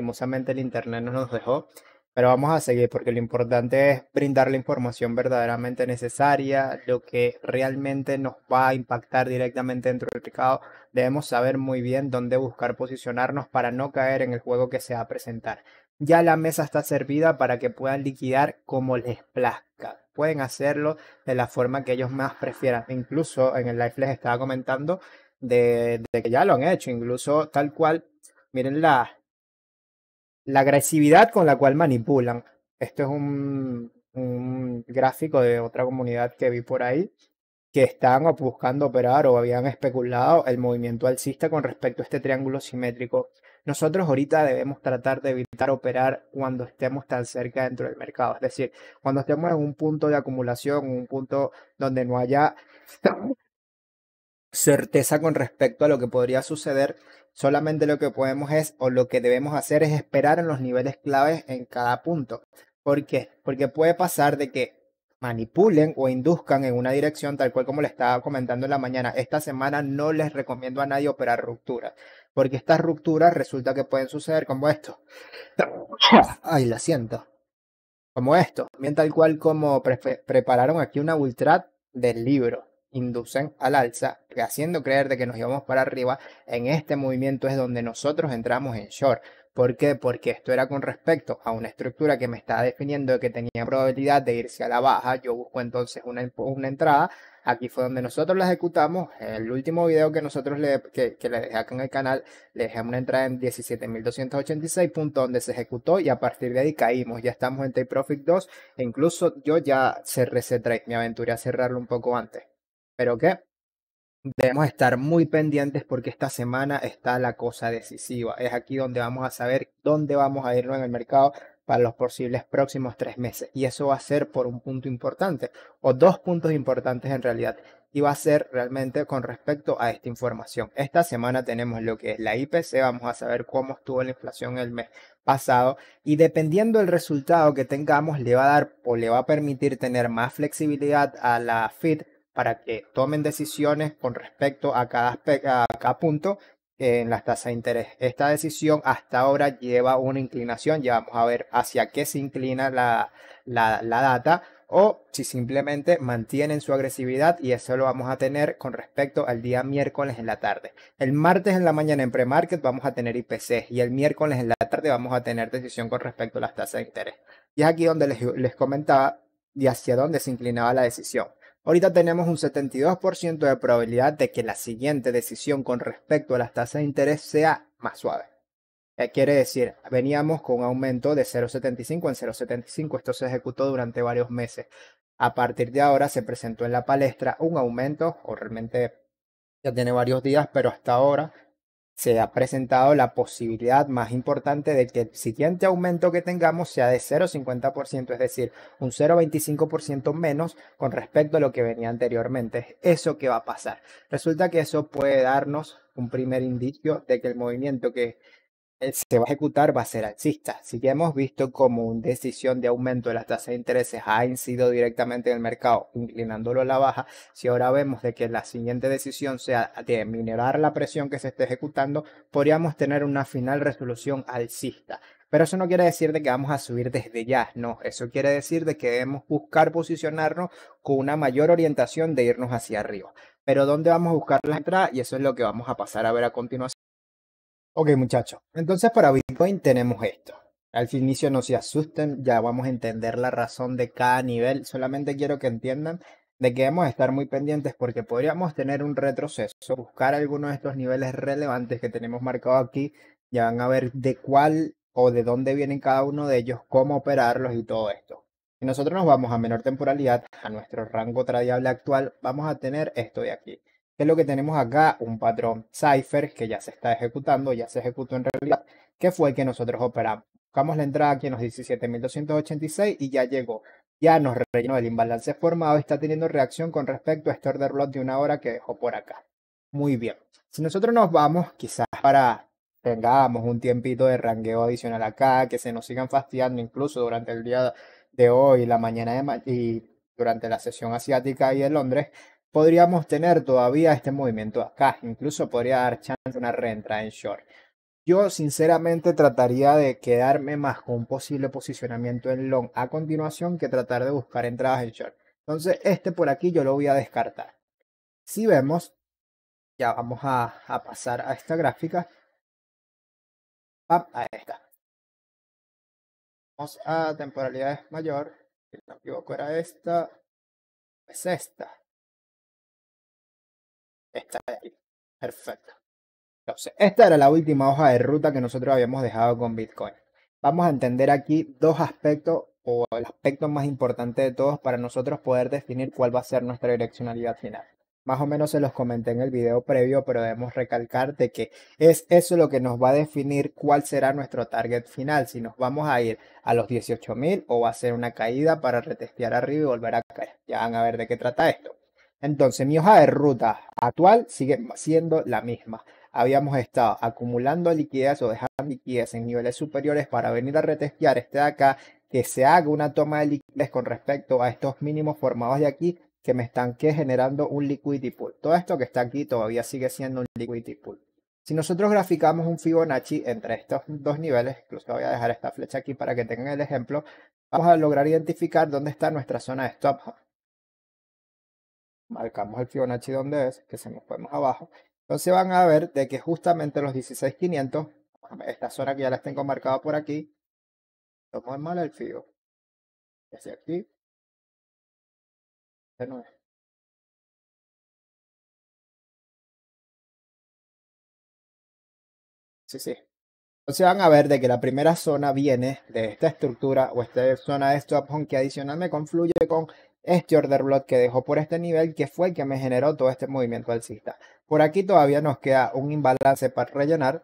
lastimosamente el Internet no nos dejó, pero vamos a seguir porque lo importante es brindar la información verdaderamente necesaria, lo que realmente nos va a impactar directamente dentro del mercado. Debemos saber muy bien dónde buscar posicionarnos para no caer en el juego que se va a presentar. Ya la mesa está servida para que puedan liquidar como les plazca. Pueden hacerlo de la forma que ellos más prefieran. Incluso en el live les estaba comentando de, de que ya lo han hecho. Incluso tal cual, miren la, la agresividad con la cual manipulan. Esto es un, gráfico de otra comunidad que vi por ahí que están buscando operar o habían especulado el movimiento alcista con respecto a este triángulo simétrico. Nosotros ahorita debemos tratar de evitar operar cuando estemos tan cerca dentro del mercado, es decir, cuando estemos en un punto de acumulación, un punto donde no haya certeza con respecto a lo que podría suceder. Solamente lo que podemos es, o lo que debemos hacer es esperar en los niveles claves en cada punto. ¿Por qué? Porque puede pasar de que manipulen o induzcan en una dirección, tal cual como le estaba comentando en la mañana. Esta semana no les recomiendo a nadie operar rupturas, porque estas rupturas resulta que pueden suceder como esto. Ay, la siento. Como esto, bien tal cual como prepararon aquí una ultrat del libro inducen al alza, haciendo creer de que nos íbamos para arriba, en este movimiento es donde nosotros entramos en short. ¿Por qué? Porque esto era con respecto a una estructura que me estaba definiendo que tenía probabilidad de irse a la baja. Yo busco entonces una, una entrada. Aquí fue donde nosotros la ejecutamos. En El último video que nosotros le, que, que le dejé acá en el canal, le dejé una entrada en 17.286 puntos donde se ejecutó y a partir de ahí caímos. Ya estamos en Take Profit 2 e incluso yo ya cerré ese trade. Me aventuré a cerrarlo un poco antes pero que debemos estar muy pendientes porque esta semana está la cosa decisiva. Es aquí donde vamos a saber dónde vamos a irnos en el mercado para los posibles próximos tres meses. Y eso va a ser por un punto importante, o dos puntos importantes en realidad. Y va a ser realmente con respecto a esta información. Esta semana tenemos lo que es la IPC, vamos a saber cómo estuvo la inflación el mes pasado y dependiendo del resultado que tengamos le va a dar o le va a permitir tener más flexibilidad a la FIT para que tomen decisiones con respecto a cada, punto en las tasas de interés. Esta decisión hasta ahora lleva una inclinación, ya vamos a ver hacia qué se inclina la, data o si simplemente mantienen su agresividad y eso lo vamos a tener con respecto al día miércoles en la tarde. El martes en la mañana en pre vamos a tener IPC y el miércoles en la tarde vamos a tener decisión con respecto a las tasas de interés. Y es aquí donde les, les comentaba y hacia dónde se inclinaba la decisión. Ahorita tenemos un 72% de probabilidad de que la siguiente decisión con respecto a las tasas de interés sea más suave. Eh, quiere decir, veníamos con un aumento de 0,75 en 0,75, esto se ejecutó durante varios meses. A partir de ahora se presentó en la palestra un aumento, o realmente ya tiene varios días, pero hasta ahora se ha presentado la posibilidad más importante de que el siguiente aumento que tengamos sea de 0,50%, es decir, un 0,25% menos con respecto a lo que venía anteriormente. ¿Eso qué va a pasar? Resulta que eso puede darnos un primer indicio de que el movimiento que eh, se va a ejecutar va a ser alcista. Si ya hemos visto cómo una decisión de aumento de las tasas de intereses ha incidido directamente en el mercado, inclinándolo a la baja, si ahora vemos de que la siguiente decisión sea de minerar la presión que se esté ejecutando, podríamos tener una final resolución alcista. Pero eso no quiere decir de que vamos a subir desde ya, no, eso quiere decir de que debemos buscar posicionarnos con una mayor orientación de irnos hacia arriba. Pero ¿dónde vamos a buscar la entrada? Y eso es lo que vamos a pasar a ver a continuación. Ok, muchachos. Entonces para Bitcoin tenemos esto. Al inicio no se asusten, ya vamos a entender la razón de cada nivel. Solamente quiero que entiendan de que debemos estar muy pendientes porque podríamos tener un retroceso, buscar alguno de estos niveles relevantes que tenemos marcado aquí, ya van a ver de cuál o de dónde vienen cada uno de ellos, cómo operarlos y todo esto. Si nosotros nos vamos a menor temporalidad, a nuestro rango tradiable actual, vamos a tener esto de aquí es lo que tenemos acá? Un patrón cipher que ya se está ejecutando, ya se ejecutó en realidad, que fue el que nosotros operamos. Buscamos la entrada aquí en los 17.286 y ya llegó. Ya nos rellenó el imbalance formado, está teniendo reacción con respecto a este order block de una hora que dejó por acá. Muy bien. Si nosotros nos vamos, quizás para tengamos un tiempito de rangueo adicional acá, que se nos sigan fastidiando incluso durante el día de hoy, la mañana de mañana y durante la sesión asiática y en Londres, podríamos tener todavía este movimiento acá. Incluso podría dar chance una reentrada en short. Yo sinceramente trataría de quedarme más con un posible posicionamiento en long a continuación que tratar de buscar entradas en short. Entonces este por aquí yo lo voy a descartar. Si vemos, ya vamos a, pasar a esta gráfica. a esta. Vamos a temporalidades mayor. Si no me equivoco era esta. Es esta. Está de Perfecto. Entonces, esta era la última hoja de ruta que nosotros habíamos dejado con Bitcoin. Vamos a entender aquí dos aspectos o el aspecto más importante de todos para nosotros poder definir cuál va a ser nuestra direccionalidad final. Más o menos se los comenté en el video previo, pero debemos recalcar de que es eso lo que nos va a definir cuál será nuestro target final, si nos vamos a ir a los 18.000 o va a ser una caída para retestear arriba y volver a caer. Ya van a ver de qué trata esto. Entonces, mi hoja de ruta actual sigue siendo la misma. Habíamos estado acumulando liquidez o dejando liquidez en niveles superiores para venir a retestear este de acá, que se haga una toma de liquidez con respecto a estos mínimos formados de aquí que me están generando un liquidity pool. Todo esto que está aquí todavía sigue siendo un liquidity pool. Si nosotros graficamos un Fibonacci entre estos dos niveles, incluso voy a dejar esta flecha aquí para que tengan el ejemplo, vamos a lograr identificar dónde está nuestra zona de stop marcamos el Fibonacci donde es, que se nos fue más abajo, entonces van a ver de que justamente los 16500, esta zona que ya las tengo marcada por aquí, tomo en mal el Es Desde aquí. De nuevo. Sí, sí. Entonces van a ver de que la primera zona viene de esta estructura o esta zona de stop home que adicional me confluye con este order block que dejó por este nivel, que fue el que me generó todo este movimiento alcista. Por aquí todavía nos queda un imbalance para rellenar.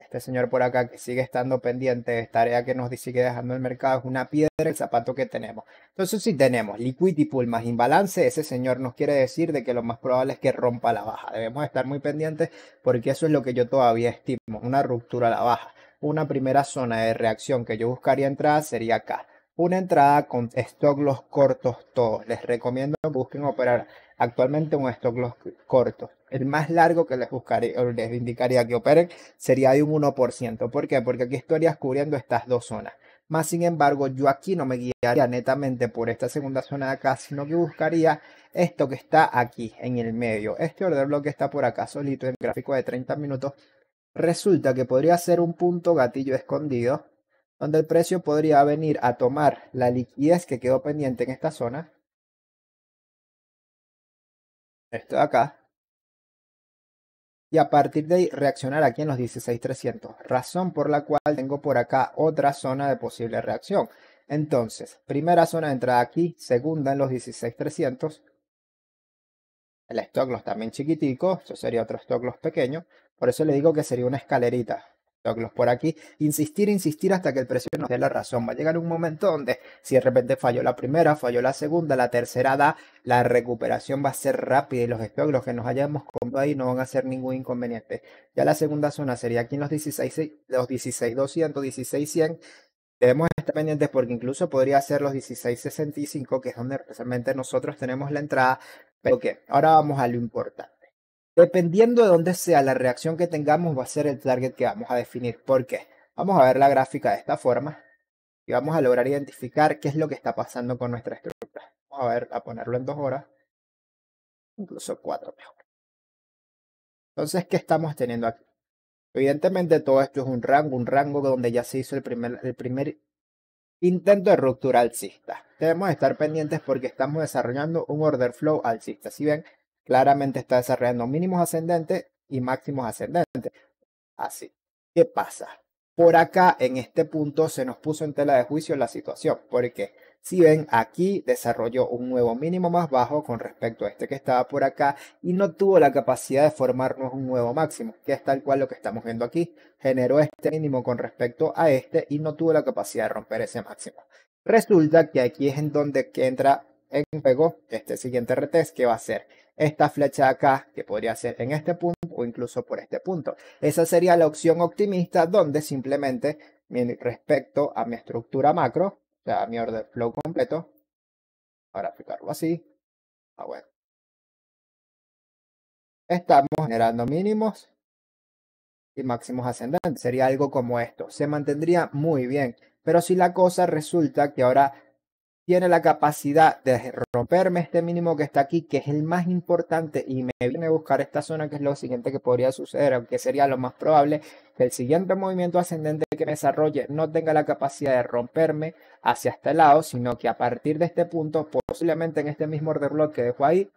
Este señor por acá que sigue estando pendiente de esta tarea que nos sigue dejando el mercado es una piedra el zapato que tenemos. Entonces si tenemos liquidity pool más imbalance, ese señor nos quiere decir de que lo más probable es que rompa la baja. Debemos estar muy pendientes porque eso es lo que yo todavía estimo, una ruptura a la baja. Una primera zona de reacción que yo buscaría entrar sería acá una entrada con stock los cortos todos. Les recomiendo que busquen operar actualmente un stock los cortos. El más largo que les, buscaré, o les indicaría que operen sería de un 1%. ¿Por qué? Porque aquí estarías cubriendo estas dos zonas. Más sin embargo, yo aquí no me guiaría netamente por esta segunda zona de acá, sino que buscaría esto que está aquí en el medio. Este order block está por acá solito en gráfico de 30 minutos. Resulta que podría ser un punto gatillo escondido donde el precio podría venir a tomar la liquidez que quedó pendiente en esta zona. Esto de acá. Y a partir de ahí reaccionar aquí en los 16300, razón por la cual tengo por acá otra zona de posible reacción. Entonces, primera zona de entrada aquí, segunda en los 16300. El stock loss también chiquitico, eso sería otro stock loss pequeño. Por eso le digo que sería una escalerita por aquí, insistir, insistir hasta que el precio nos dé la razón. Va a llegar un momento donde si de repente falló la primera, falló la segunda, la tercera da, la recuperación va a ser rápida y los stocks, que nos hayamos comprado ahí no van a ser ningún inconveniente. Ya la segunda zona sería aquí en los 16, los 200, 100. Debemos estar pendientes porque incluso podría ser los 1665, que es donde realmente nosotros tenemos la entrada. Pero que ahora vamos a lo importante. Dependiendo de dónde sea la reacción que tengamos, va a ser el target que vamos a definir. ¿Por qué? Vamos a ver la gráfica de esta forma y vamos a lograr identificar qué es lo que está pasando con nuestra estructura. Vamos a ver, a ponerlo en dos horas, incluso cuatro mejor. Entonces, ¿qué estamos teniendo aquí? Evidentemente todo esto es un rango, un rango donde ya se hizo el primer, el primer intento de ruptura alcista. Debemos estar pendientes porque estamos desarrollando un order flow alcista. Si ven, claramente está desarrollando mínimos ascendentes y máximos ascendentes. Así. ¿Qué pasa? Por acá, en este punto, se nos puso en tela de juicio la situación, porque si ven, aquí desarrolló un nuevo mínimo más bajo con respecto a este que estaba por acá y no tuvo la capacidad de formarnos un nuevo máximo, que es tal cual lo que estamos viendo aquí. Generó este mínimo con respecto a este y no tuvo la capacidad de romper ese máximo. Resulta que aquí es en donde entra en pegó este siguiente retest que va a ser esta flecha acá, que podría ser en este punto o incluso por este punto. Esa sería la opción optimista donde simplemente respecto a mi estructura macro, o sea, mi order flow completo, ahora aplicarlo así, ah, bueno. Estamos generando mínimos y máximos ascendentes. Sería algo como esto. Se mantendría muy bien. Pero si la cosa resulta que ahora tiene la capacidad de romperme este mínimo que está aquí, que es el más importante, y me viene a buscar esta zona, que es lo siguiente que podría suceder, aunque sería lo más probable que el siguiente movimiento ascendente que me desarrolle no tenga la capacidad de romperme hacia este lado, sino que a partir de este punto, posiblemente en este mismo order block que dejo ahí,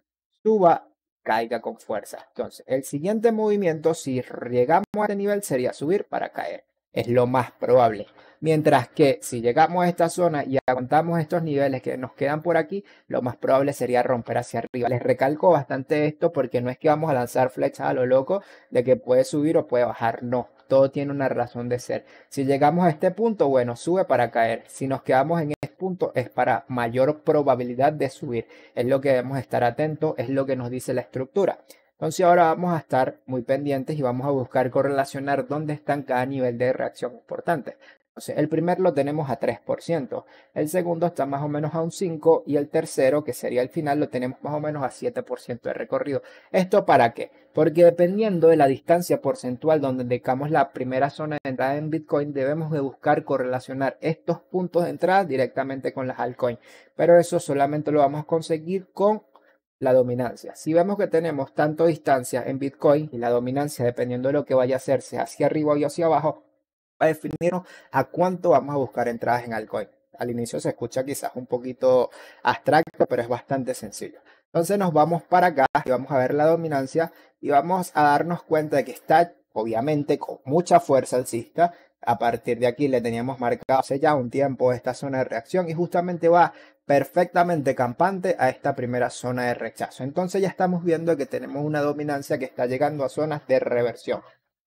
suba, caiga con fuerza. Entonces, el siguiente movimiento, si llegamos a este nivel, sería subir para caer. Es lo más probable. Mientras que si llegamos a esta zona y aguantamos estos niveles que nos quedan por aquí, lo más probable sería romper hacia arriba. Les recalco bastante esto porque no es que vamos a lanzar flechas a lo loco de que puede subir o puede bajar, no. Todo tiene una razón de ser. Si llegamos a este punto, bueno, sube para caer. Si nos quedamos en este punto es para mayor probabilidad de subir. Es lo que debemos estar atentos, es lo que nos dice la estructura. Entonces ahora vamos a estar muy pendientes y vamos a buscar correlacionar dónde están cada nivel de reacción importante. Entonces, el primer lo tenemos a 3%, el segundo está más o menos a un 5% y el tercero, que sería el final, lo tenemos más o menos a 7% de recorrido. ¿Esto para qué? Porque dependiendo de la distancia porcentual donde indicamos la primera zona de entrada en Bitcoin, debemos de buscar correlacionar estos puntos de entrada directamente con las altcoins. Pero eso solamente lo vamos a conseguir con la dominancia. Si vemos que tenemos tanto distancia en Bitcoin y la dominancia dependiendo de lo que vaya a hacerse hacia arriba y hacia abajo, va a definirnos a cuánto vamos a buscar entradas en altcoin. Al inicio se escucha quizás un poquito abstracto, pero es bastante sencillo. Entonces nos vamos para acá y vamos a ver la dominancia y vamos a darnos cuenta de que está obviamente con mucha fuerza alcista a partir de aquí le teníamos marcado hace ya un tiempo esta zona de reacción y justamente va perfectamente campante a esta primera zona de rechazo. Entonces ya estamos viendo que tenemos una dominancia que está llegando a zonas de reversión.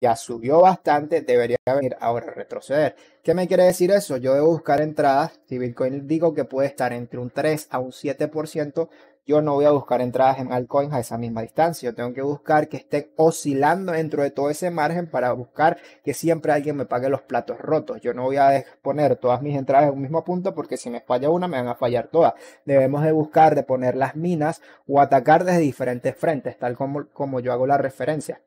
Ya subió bastante, debería venir ahora a retroceder. ¿Qué me quiere decir eso? Yo debo buscar entradas. Si Bitcoin digo que puede estar entre un 3 a un 7%, yo no voy a buscar entradas en altcoins a esa misma distancia. Yo tengo que buscar que esté oscilando dentro de todo ese margen para buscar que siempre alguien me pague los platos rotos. Yo no voy a poner todas mis entradas en un mismo punto porque si me falla una me van a fallar todas. Debemos de buscar de poner las minas o atacar desde diferentes frentes, tal como, como yo hago la referencia.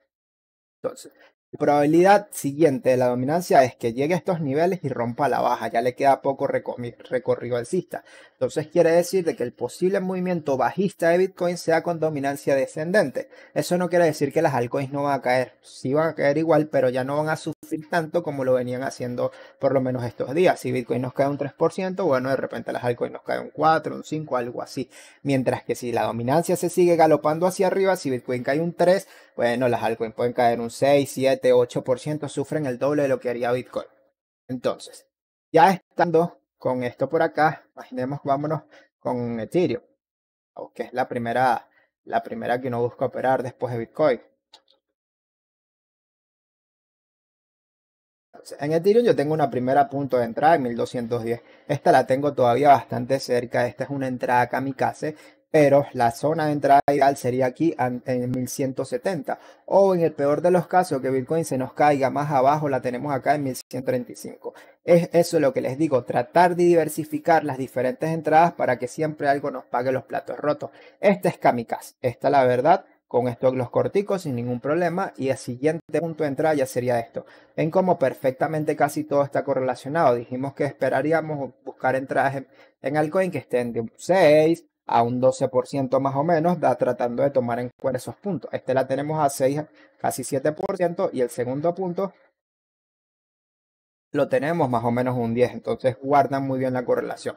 Entonces, la probabilidad siguiente de la dominancia es que llegue a estos niveles y rompa la baja, ya le queda poco recorrido recorrido alcista. Entonces quiere decir de que el posible movimiento bajista de Bitcoin sea con dominancia descendente. Eso no quiere decir que las altcoins no van a caer, sí van a caer igual, pero ya no van a sufrir tanto como lo venían haciendo por lo menos estos días. Si Bitcoin nos cae un 3%, bueno, de repente las altcoins nos caen un 4, un 5, algo así. Mientras que si la dominancia se sigue galopando hacia arriba, si Bitcoin cae un 3, bueno, las altcoins pueden caer un 6, 7, 8%, sufren el doble de lo que haría Bitcoin. Entonces, ya estando con esto por acá, imaginemos, vámonos con Ethereum, que es la primera, la primera que uno busca operar después de Bitcoin. En Ethereum yo tengo una primera punto de entrada en 1210. Esta la tengo todavía bastante cerca. Esta es una entrada kamikaze pero la zona de entrada ideal sería aquí en 1170 o en el peor de los casos que Bitcoin se nos caiga más abajo la tenemos acá en 1135. Es eso lo que les digo, tratar de diversificar las diferentes entradas para que siempre algo nos pague los platos rotos. Esta es Kamikaze, esta la verdad con esto los corticos sin ningún problema y el siguiente punto de entrada ya sería esto. Ven cómo perfectamente casi todo está correlacionado. Dijimos que esperaríamos buscar entradas en, en que estén de un 6 a un 12% más o menos, da, tratando de tomar en cuenta esos puntos. Este la tenemos a 6, casi 7% y el segundo punto lo tenemos más o menos un 10, entonces guardan muy bien la correlación.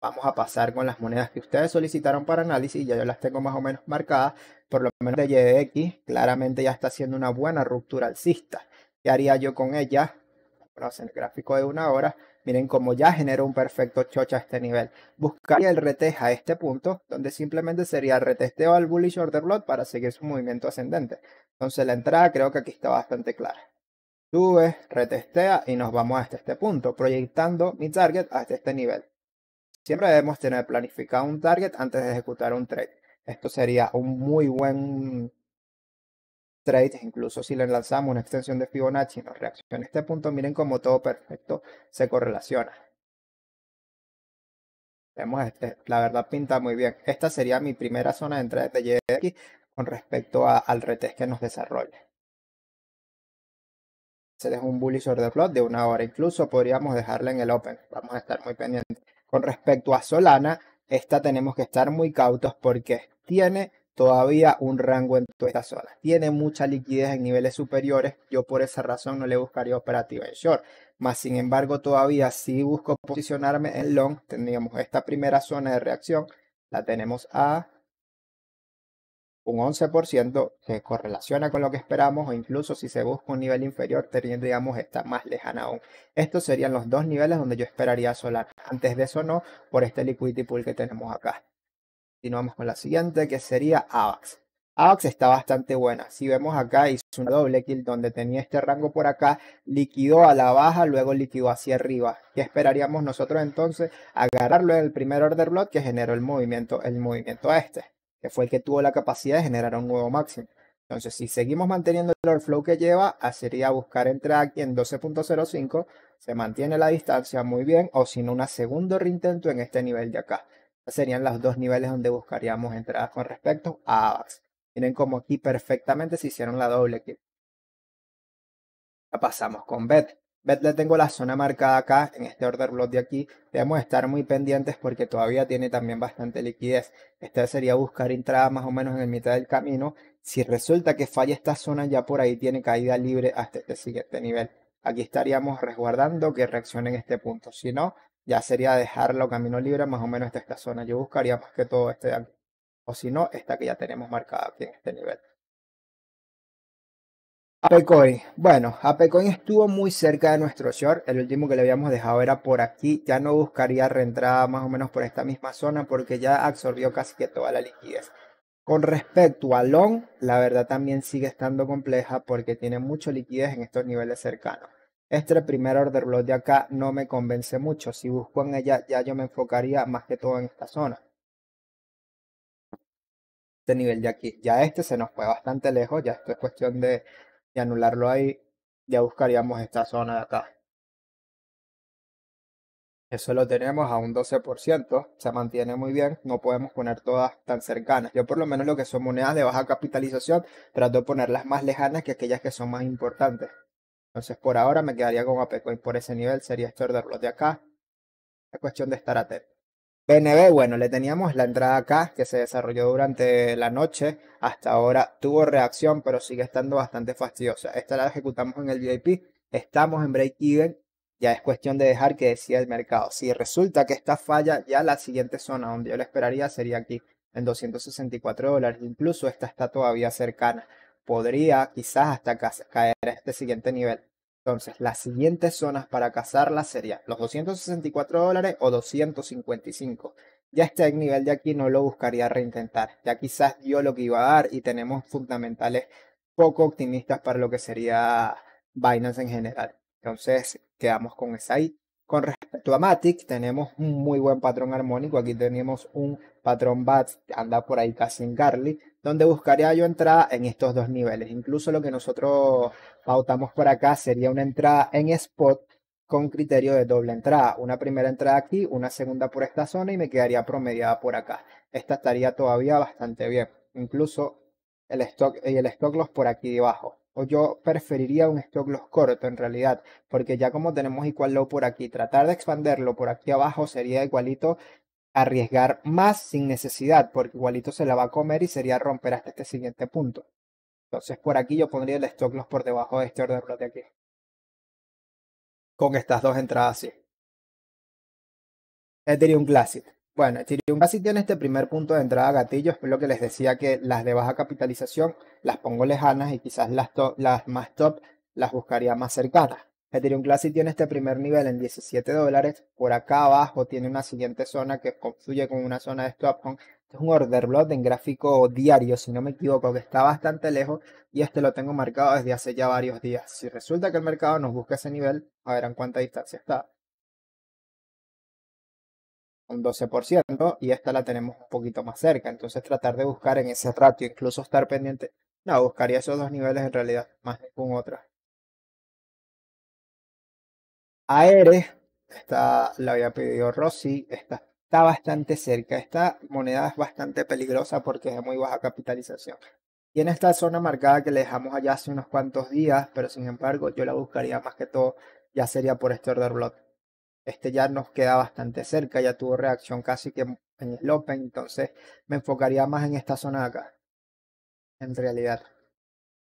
Vamos a pasar con las monedas que ustedes solicitaron para análisis, ya yo las tengo más o menos marcadas, por lo menos de x claramente ya está haciendo una buena ruptura alcista. ¿Qué haría yo con ella? Bueno, en el gráfico de una hora, Miren cómo ya generó un perfecto chocha a este nivel. Buscaría el retest a este punto, donde simplemente sería retesteo al bullish order block para seguir su movimiento ascendente. Entonces la entrada creo que aquí está bastante clara. Sube, retestea y nos vamos hasta este punto, proyectando mi target hasta este nivel. Siempre debemos tener planificado un target antes de ejecutar un trade. Esto sería un muy buen trades, incluso si le lanzamos una extensión de Fibonacci y nos reacciona en este punto, miren cómo todo perfecto se correlaciona. Vemos este, la verdad pinta muy bien. Esta sería mi primera zona de entrada de YX con respecto al retest que nos desarrolle. Se deja un bullish order plot de una hora, incluso podríamos dejarla en el open. Vamos a estar muy pendientes. Con respecto a Solana, esta tenemos que estar muy cautos porque tiene todavía un rango en toda esta zona. Tiene mucha liquidez en niveles superiores, yo por esa razón no le buscaría operativa en short. mas sin embargo, todavía si busco posicionarme en long, tendríamos esta primera zona de reacción, la tenemos a un 11% que correlaciona con lo que esperamos o incluso si se busca un nivel inferior tendríamos esta más lejana aún. Estos serían los dos niveles donde yo esperaría solar Antes de eso no, por este liquidity pool que tenemos acá continuamos con la siguiente, que sería AVAX. AVAX está bastante buena. Si vemos acá, hizo una doble kill donde tenía este rango por acá, liquidó a la baja, luego liquidó hacia arriba. ¿Qué esperaríamos nosotros entonces? Agarrarlo en el primer order block que generó el movimiento, el movimiento este, que fue el que tuvo la capacidad de generar un nuevo máximo. Entonces, si seguimos manteniendo el flow que lleva, ah, sería buscar entrar aquí en 12.05, se mantiene la distancia muy bien, o si no, un segundo reintento en este nivel de acá serían los dos niveles donde buscaríamos entradas con respecto a AVAX. Miren como aquí perfectamente se hicieron la doble que La pasamos con BET. BET le tengo la zona marcada acá, en este order block de aquí. Debemos estar muy pendientes porque todavía tiene también bastante liquidez. Este sería buscar entrada más o menos en el mitad del camino. Si resulta que falla esta zona, ya por ahí tiene caída libre hasta este siguiente nivel. Aquí estaríamos resguardando que reaccione en este punto. Si no, ya sería dejarlo camino libre más o menos esta esta zona. Yo buscaría más que todo este de aquí. O si no, esta que ya tenemos marcada aquí en este nivel. Apecoin. Bueno, Apecoin estuvo muy cerca de nuestro short. El último que le habíamos dejado era por aquí. Ya no buscaría reentrada más o menos por esta misma zona porque ya absorbió casi que toda la liquidez. Con respecto a Long, la verdad también sigue estando compleja porque tiene mucha liquidez en estos niveles cercanos. Este primer order block de acá no me convence mucho. Si busco en ella, ya yo me enfocaría más que todo en esta zona. Este nivel de aquí. Ya este se nos fue bastante lejos. Ya esto es cuestión de, de anularlo ahí. Ya buscaríamos esta zona de acá. Eso lo tenemos a un 12%, se mantiene muy bien, no podemos poner todas tan cercanas. Yo por lo menos lo que son monedas de baja capitalización, trato de ponerlas más lejanas que aquellas que son más importantes. Entonces por ahora me quedaría con y por ese nivel, sería los de acá. Es cuestión de estar atento. BNB, bueno, le teníamos la entrada acá que se desarrolló durante la noche. Hasta ahora tuvo reacción, pero sigue estando bastante fastidiosa. Esta la ejecutamos en el VIP. Estamos en break even. Ya es cuestión de dejar que decida el mercado. Si resulta que esta falla, ya la siguiente zona donde yo la esperaría sería aquí, en 264 dólares. Incluso esta está todavía cercana podría quizás hasta caer a este siguiente nivel. Entonces, las siguientes zonas para cazarlas serían los 264 dólares o 255. Ya este nivel de aquí no lo buscaría reintentar. Ya quizás dio lo que iba a dar y tenemos fundamentales poco optimistas para lo que sería Binance en general. Entonces, quedamos con esa ahí. Con respecto a Matic, tenemos un muy buen patrón armónico. Aquí tenemos un patrón BATS, anda por ahí casi en Garly, donde buscaría yo entrada en estos dos niveles. Incluso lo que nosotros pautamos por acá sería una entrada en spot con criterio de doble entrada. Una primera entrada aquí, una segunda por esta zona y me quedaría promediada por acá. Esta estaría todavía bastante bien. Incluso el stock y el stock loss por aquí debajo o yo preferiría un stock loss corto en realidad, porque ya como tenemos igual por aquí, tratar de expanderlo por aquí abajo sería igualito arriesgar más sin necesidad, porque igualito se la va a comer y sería romper hasta este siguiente punto. Entonces por aquí yo pondría el stock loss por debajo de este orden de aquí. Con estas dos entradas así. un Classic. Bueno, Ethereum casi tiene este primer punto de entrada gatillo, es lo que les decía que las de baja capitalización las pongo lejanas y quizás las, las más top las buscaría más cercanas. Ethereum Classic tiene este primer nivel en 17 dólares, por acá abajo tiene una siguiente zona que confluye con una zona de stop con es un order block en gráfico diario, si no me equivoco, que está bastante lejos y este lo tengo marcado desde hace ya varios días. Si resulta que el mercado nos busca ese nivel, a ver en cuánta distancia está un 12% y esta la tenemos un poquito más cerca. Entonces tratar de buscar en ese ratio, incluso estar pendiente, no, buscaría esos dos niveles en realidad, más ningún otro. Aere, esta la había pedido Rossi, esta está bastante cerca. Esta moneda es bastante peligrosa porque es de muy baja capitalización. Y en esta zona marcada que le dejamos allá hace unos cuantos días, pero sin embargo yo la buscaría más que todo, ya sería por este order block este ya nos queda bastante cerca, ya tuvo reacción casi que en el open, entonces me enfocaría más en esta zona de acá, en realidad.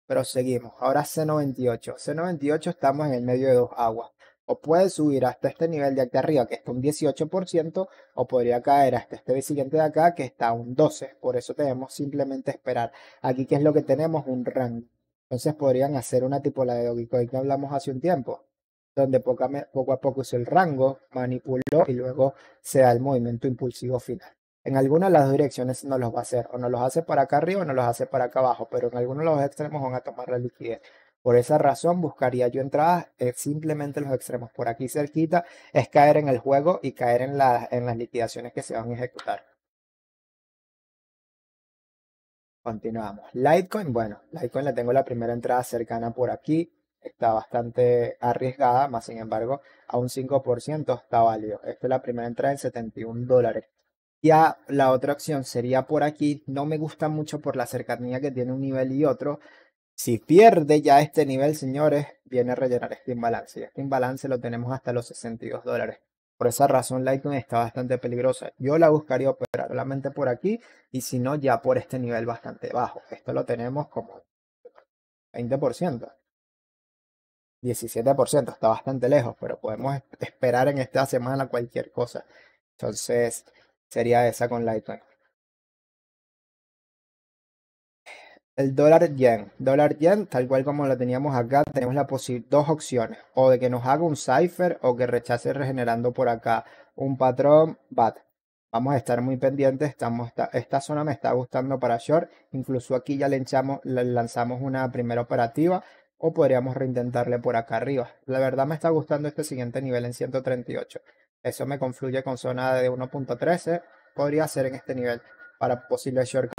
Proseguimos, ahora C98, C98 estamos en el medio de dos aguas, o puede subir hasta este nivel de acá arriba, que está un 18%, o podría caer hasta este siguiente de acá, que está un 12%, por eso tenemos simplemente esperar. Aquí, ¿qué es lo que tenemos? Un rango. Entonces podrían hacer una tipo de Dogecoin que hablamos hace un tiempo donde poco a poco hizo el rango, manipuló y luego se da el movimiento impulsivo final. En alguna de las direcciones no los va a hacer, o no los hace para acá arriba o no los hace para acá abajo, pero en algunos de los extremos van a tomar la liquidez. Por esa razón buscaría yo entradas simplemente eh, simplemente los extremos. Por aquí cerquita es caer en el juego y caer en, en las liquidaciones que se van a ejecutar. Continuamos. Litecoin, bueno, Litecoin le tengo la primera entrada cercana por aquí está bastante arriesgada, más sin embargo, a un 5% está válido. Esta es la primera entrada en 71 dólares. Ya la otra opción sería por aquí. No me gusta mucho por la cercanía que tiene un nivel y otro. Si pierde ya este nivel, señores, viene a rellenar este imbalance. Y este imbalance lo tenemos hasta los 62 dólares. Por esa razón, Litecoin está bastante peligrosa. Yo la buscaría operar solamente por aquí y si no, ya por este nivel bastante bajo. Esto lo tenemos como 20%. 17%, está bastante lejos, pero podemos esperar en esta semana cualquier cosa. Entonces, sería esa con Litecoin. El dólar yen. Dólar yen, tal cual como lo teníamos acá, tenemos la dos opciones. O de que nos haga un cipher o que rechace regenerando por acá un patrón BAT. Vamos a estar muy pendientes. Estamos, esta, zona me está gustando para short. Incluso aquí ya le lanzamos una primera operativa o podríamos reintentarle por acá arriba. La verdad me está gustando este siguiente nivel en 138. Eso me confluye con zona de 1.13. Podría ser en este nivel para posible short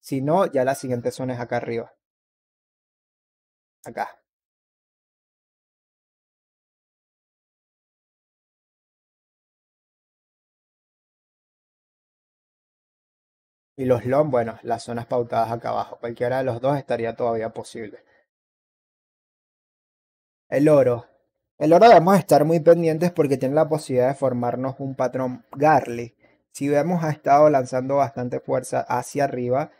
Si no, ya la siguiente zona es acá arriba. Acá. Y los long, bueno, las zonas pautadas acá abajo. Cualquiera de los dos estaría todavía posible. El oro. El oro debemos estar muy pendientes porque tiene la posibilidad de formarnos un patrón Garly. Si vemos ha estado lanzando bastante fuerza hacia arriba,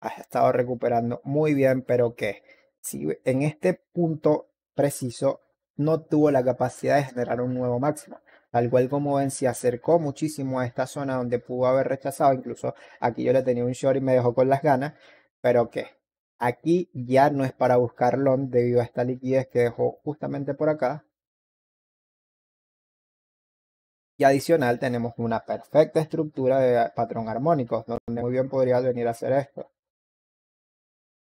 ha estado recuperando muy bien, pero que si en este punto preciso no tuvo la capacidad de generar un nuevo máximo. tal cual como ven se acercó muchísimo a esta zona donde pudo haber rechazado, incluso aquí yo le tenía un short y me dejó con las ganas, pero qué. Aquí ya no es para buscar long debido a esta liquidez que dejó justamente por acá. Y adicional tenemos una perfecta estructura de patrón armónico donde muy bien podría venir a hacer esto.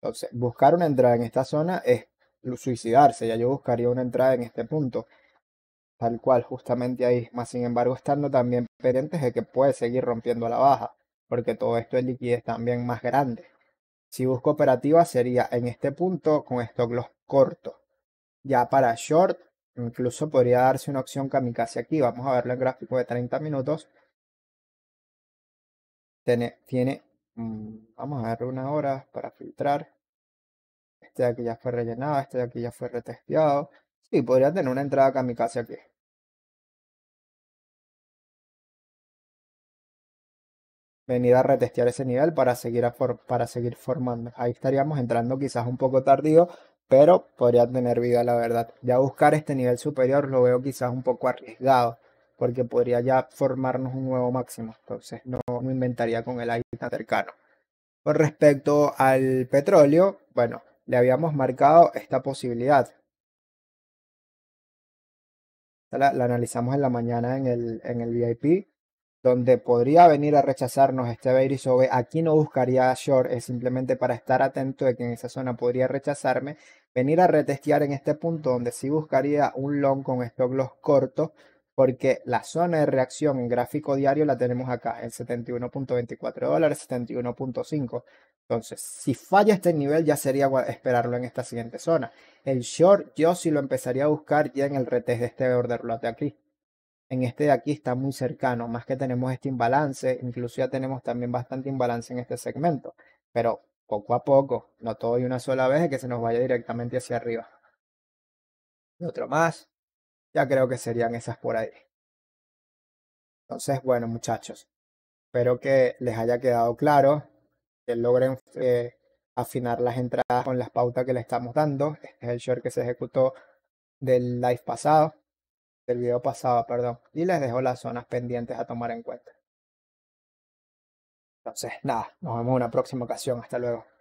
Entonces, buscar una entrada en esta zona es suicidarse, ya yo buscaría una entrada en este punto, tal cual, justamente ahí. Más sin embargo, estando también pendientes de que puede seguir rompiendo a la baja, porque todo esto es liquidez también más grande. Si busco operativa sería en este punto con estos gloss cortos. Ya para short, incluso podría darse una opción kamikaze aquí. Vamos a ver el gráfico de 30 minutos. Tiene, mm, vamos a ver una hora para filtrar. Este de aquí ya fue rellenado, este de aquí ya fue retesteado. y podría tener una entrada kamikaze aquí. venir a retestear ese nivel para seguir, para seguir formando. Ahí estaríamos entrando quizás un poco tardío, pero podría tener vida, la verdad. Ya buscar este nivel superior lo veo quizás un poco arriesgado, porque podría ya formarnos un nuevo máximo. Entonces no inventaría con el aire cercano. Con respecto al petróleo, bueno, le habíamos marcado esta posibilidad. La, analizamos en la mañana en en el VIP donde podría venir a rechazarnos este Beirisobe. Aquí no buscaría short es simplemente para estar atento de que en esa zona podría rechazarme. Venir a retestear en este punto donde sí buscaría un long con stop loss cortos porque la zona de reacción en gráfico diario la tenemos acá, en 71.24 dólares, 71.5. Entonces, si falla este nivel, ya sería esperarlo en esta siguiente zona. El short, yo sí lo empezaría a buscar ya en el retest de este order lot aquí en este de aquí está muy cercano, más que tenemos este imbalance, incluso ya tenemos también bastante imbalance en este segmento, pero poco a poco, no todo y una sola vez que se nos vaya directamente hacia arriba. Y otro más, ya creo que serían esas por ahí. Entonces, bueno muchachos, espero que les haya quedado claro, que logren eh, afinar las entradas con las pautas que le estamos dando. Este es el short que se ejecutó del live pasado del video pasado, perdón, y les dejo las zonas pendientes a tomar en cuenta. Entonces, nada, nos vemos en una próxima ocasión. Hasta luego.